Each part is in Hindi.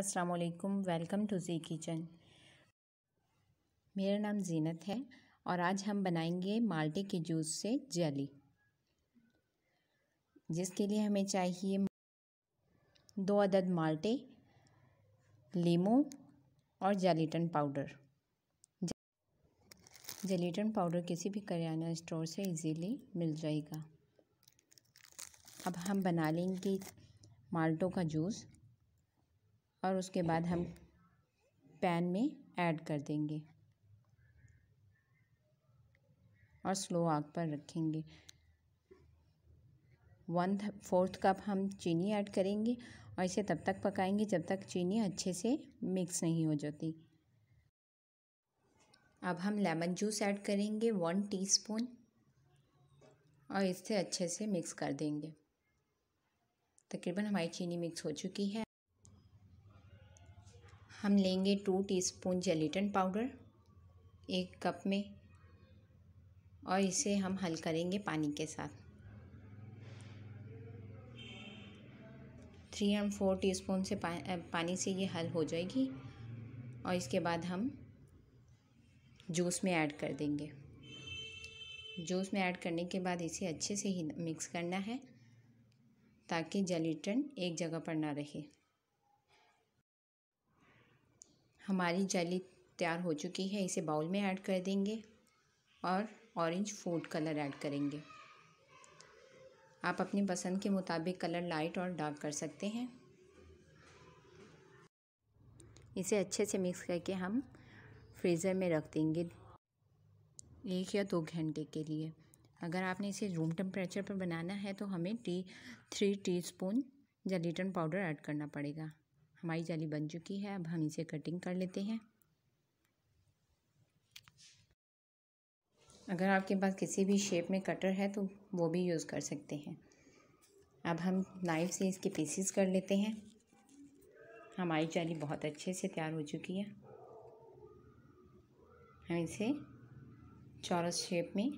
असलकुम वेलकम टू जी किचन मेरा नाम जीनत है और आज हम बनाएंगे माल्टे के जूस से जली जिसके लिए हमें चाहिए दो अदद माल्टे लीमू और जलीटन पाउडर जलीटन पाउडर किसी भी करियाना स्टोर से इजीली मिल जाएगा अब हम बना लेंगे माल्टों का जूस और उसके बाद हम पैन में ऐड कर देंगे और स्लो आग पर रखेंगे वन फोर्थ कप हम चीनी ऐड करेंगे और इसे तब तक पकाएंगे जब तक चीनी अच्छे से मिक्स नहीं हो जाती अब हम लेमन जूस ऐड करेंगे वन टीस्पून और इसे अच्छे से मिक्स कर देंगे तकरीबन हमारी चीनी मिक्स हो चुकी है हम लेंगे टू टीस्पून जेलिटन पाउडर एक कप में और इसे हम हल करेंगे पानी के साथ थ्री एंड फोर टीस्पून से पा, पानी से ये हल हो जाएगी और इसके बाद हम जूस में ऐड कर देंगे जूस में ऐड करने के बाद इसे अच्छे से ही मिक्स करना है ताकि जलीटन एक जगह पर ना रहे हमारी जली तैयार हो चुकी है इसे बाउल में ऐड कर देंगे और ऑरेंज फूड कलर ऐड करेंगे आप अपनी पसंद के मुताबिक कलर लाइट और डार्क कर सकते हैं इसे अच्छे से मिक्स करके हम फ्रीज़र में रख देंगे एक या दो घंटे के लिए अगर आपने इसे रूम टेम्परेचर पर बनाना है तो हमें टी three teaspoon gelatin powder add करना पड़ेगा हमारी जाली बन चुकी है अब हम इसे कटिंग कर लेते हैं अगर आपके पास किसी भी शेप में कटर है तो वो भी यूज़ कर सकते हैं अब हम नाइफ से इसके पीसीस कर लेते हैं हमारी जाली बहुत अच्छे से तैयार हो चुकी है हम इसे चौरस शेप में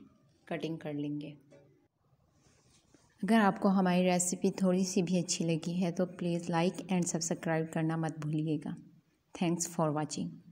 कटिंग कर लेंगे अगर आपको हमारी रेसिपी थोड़ी सी भी अच्छी लगी है तो प्लीज़ लाइक एंड सब्सक्राइब करना मत भूलिएगा थैंक्स फॉर वॉचिंग